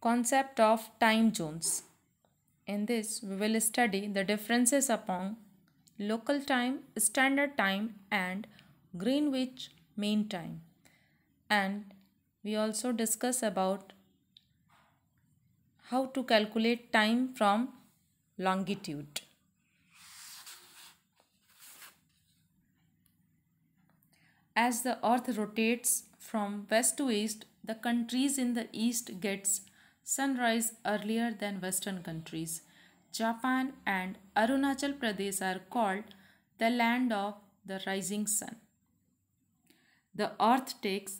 Concept of time zones. In this, we will study the differences among local time, standard time and Greenwich Mean Time. And we also discuss about how to calculate time from longitude. As the earth rotates from west to east, the countries in the east gets sunrise earlier than Western countries. Japan and Arunachal Pradesh are called the land of the rising sun. The earth takes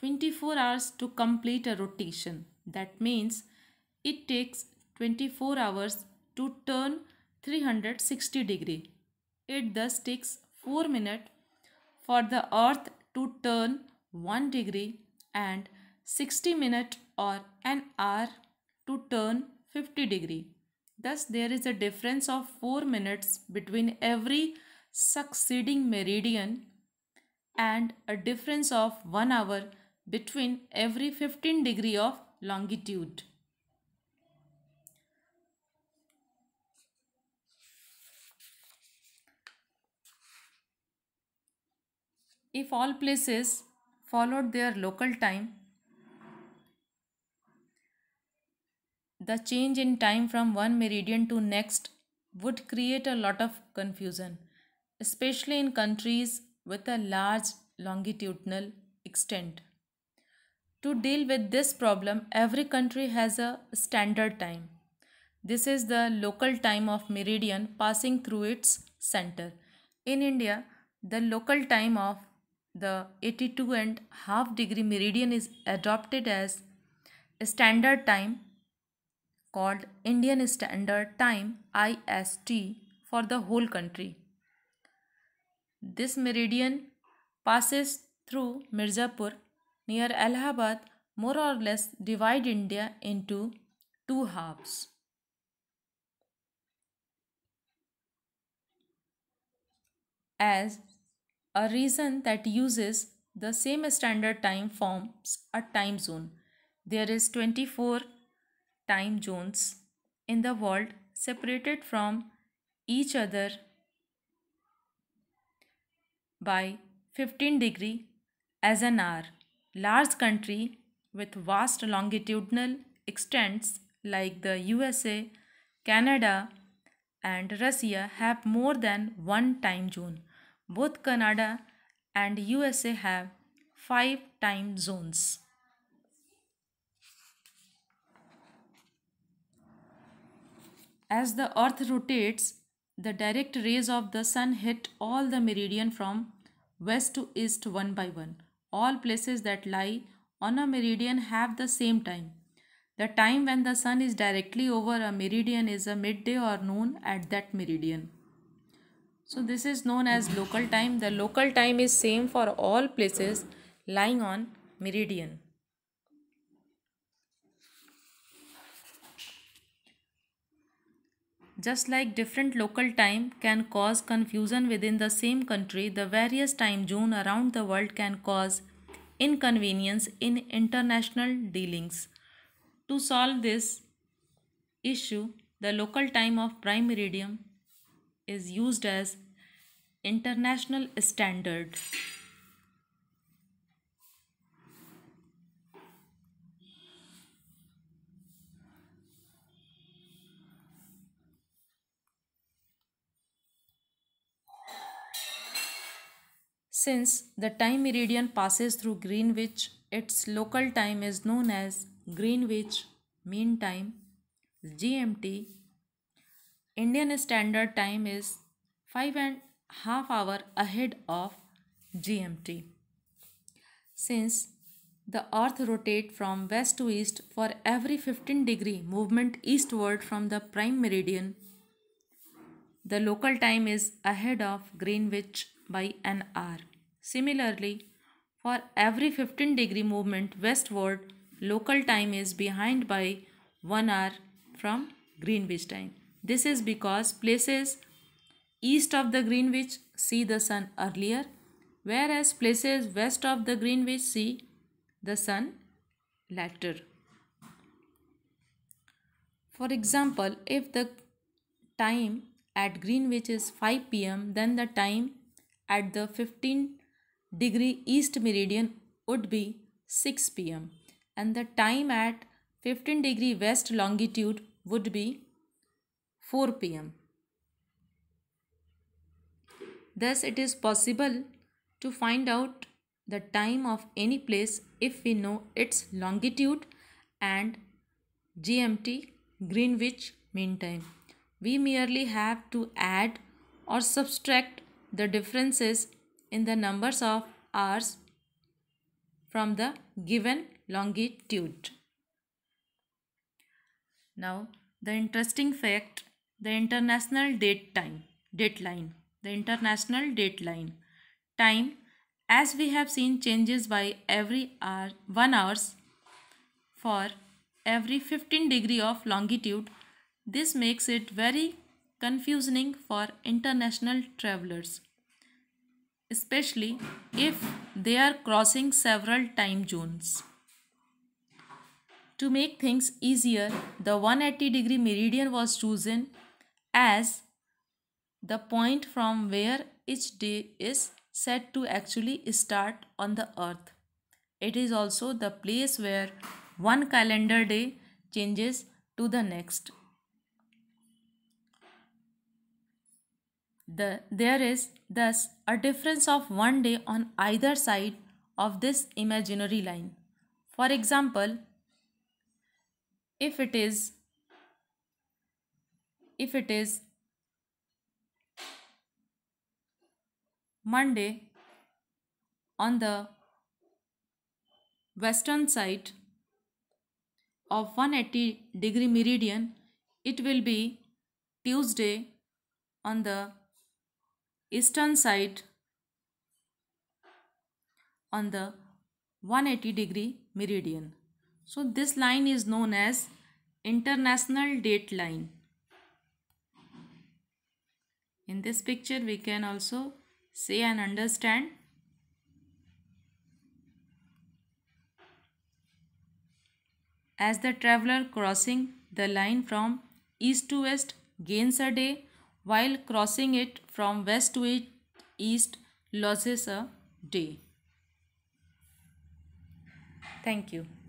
24 hours to complete a rotation. That means it takes 24 hours to turn 360 degree. It thus takes 4 minutes for the earth to turn 1 degree and 60 minutes or an hour to turn 50 degree. Thus there is a difference of 4 minutes between every succeeding meridian and a difference of 1 hour between every 15 degree of longitude. If all places followed their local time, the change in time from one meridian to next would create a lot of confusion, especially in countries with a large longitudinal extent. To deal with this problem, every country has a standard time. This is the local time of meridian passing through its center. In India, the local time of the 82 and half degree meridian is adopted as standard time called Indian Standard Time IST for the whole country. This meridian passes through Mirzapur near Allahabad more or less divide India into two halves. As a region that uses the same standard time forms a time zone. There is 24 time zones in the world separated from each other by 15 degree as an hour. Large country with vast longitudinal extents like the USA, Canada and Russia have more than one time zone. Both Canada and USA have five time zones. As the earth rotates, the direct rays of the sun hit all the meridian from west to east one by one. All places that lie on a meridian have the same time. The time when the sun is directly over a meridian is a midday or noon at that meridian. So this is known as local time. The local time is same for all places lying on meridian. Just like different local time can cause confusion within the same country, the various time zone around the world can cause inconvenience in international dealings. To solve this issue, the local time of prime meridian is used as international standard. Since the time meridian passes through Greenwich, its local time is known as Greenwich Mean Time GMT. Indian Standard Time is five and half hour ahead of GMT. Since the earth rotates from west to east for every 15 degree movement eastward from the prime meridian, the local time is ahead of Greenwich by an hour. Similarly, for every 15 degree movement westward, local time is behind by 1 hour from Greenwich time. This is because places east of the Greenwich see the sun earlier, whereas places west of the Greenwich see the sun later. For example, if the time at Greenwich is 5 pm, then the time at the 15 degree east meridian would be 6 pm and the time at 15 degree west longitude would be 4 pm. Thus it is possible to find out the time of any place if we know its longitude and GMT Greenwich mean time. We merely have to add or subtract the differences in the numbers of hours from the given longitude. Now the interesting fact the international date time deadline, the international line time as we have seen changes by every hour 1 hours for every 15 degree of longitude this makes it very confusing for international travelers especially if they are crossing several time zones. To make things easier, the 180 degree meridian was chosen as the point from where each day is set to actually start on the earth. It is also the place where one calendar day changes to the next. The, there is thus a difference of one day on either side of this imaginary line. For example, if it is if it is Monday on the western side of 180 degree meridian it will be Tuesday on the eastern side on the 180 degree meridian. So this line is known as international date line. In this picture we can also see and understand as the traveler crossing the line from east to west gains a day while crossing it from west to east loses a day. Thank you.